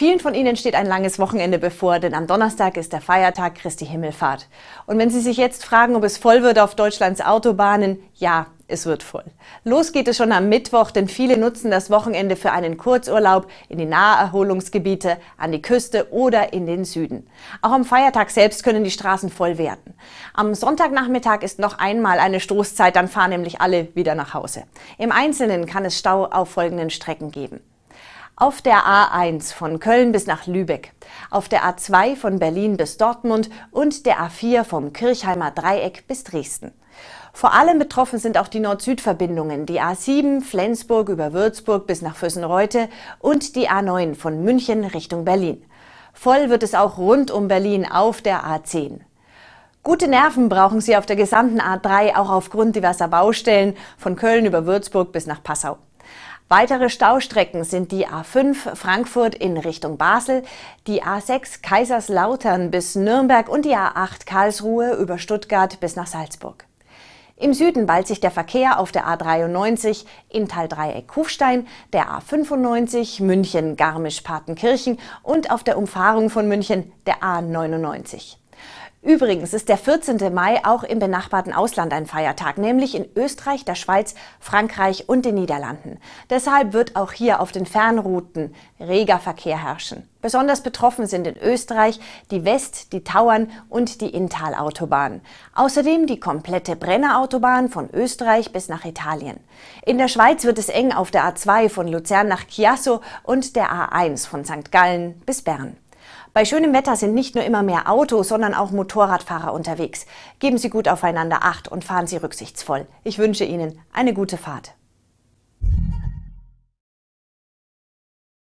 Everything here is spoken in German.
Vielen von Ihnen steht ein langes Wochenende bevor, denn am Donnerstag ist der Feiertag Christi Himmelfahrt. Und wenn Sie sich jetzt fragen, ob es voll wird auf Deutschlands Autobahnen, ja, es wird voll. Los geht es schon am Mittwoch, denn viele nutzen das Wochenende für einen Kurzurlaub in die Naherholungsgebiete, an die Küste oder in den Süden. Auch am Feiertag selbst können die Straßen voll werden. Am Sonntagnachmittag ist noch einmal eine Stoßzeit, dann fahren nämlich alle wieder nach Hause. Im Einzelnen kann es Stau auf folgenden Strecken geben. Auf der A1 von Köln bis nach Lübeck, auf der A2 von Berlin bis Dortmund und der A4 vom Kirchheimer Dreieck bis Dresden. Vor allem betroffen sind auch die Nord-Süd-Verbindungen, die A7 Flensburg über Würzburg bis nach Füssenreute und die A9 von München Richtung Berlin. Voll wird es auch rund um Berlin auf der A10. Gute Nerven brauchen Sie auf der gesamten A3 auch aufgrund diverser Baustellen von Köln über Würzburg bis nach Passau. Weitere Staustrecken sind die A5 Frankfurt in Richtung Basel, die A6 Kaiserslautern bis Nürnberg und die A8 Karlsruhe über Stuttgart bis nach Salzburg. Im Süden ballt sich der Verkehr auf der A93 in Teil Dreieck Hufstein, der A95 München Garmisch-Partenkirchen und auf der Umfahrung von München der A99. Übrigens ist der 14. Mai auch im benachbarten Ausland ein Feiertag, nämlich in Österreich, der Schweiz, Frankreich und den Niederlanden. Deshalb wird auch hier auf den Fernrouten reger Verkehr herrschen. Besonders betroffen sind in Österreich die West-, die Tauern- und die Inntal-Autobahn. Außerdem die komplette Brennerautobahn von Österreich bis nach Italien. In der Schweiz wird es eng auf der A2 von Luzern nach Chiasso und der A1 von St. Gallen bis Bern. Bei schönem Wetter sind nicht nur immer mehr Autos, sondern auch Motorradfahrer unterwegs. Geben Sie gut aufeinander Acht und fahren Sie rücksichtsvoll. Ich wünsche Ihnen eine gute Fahrt.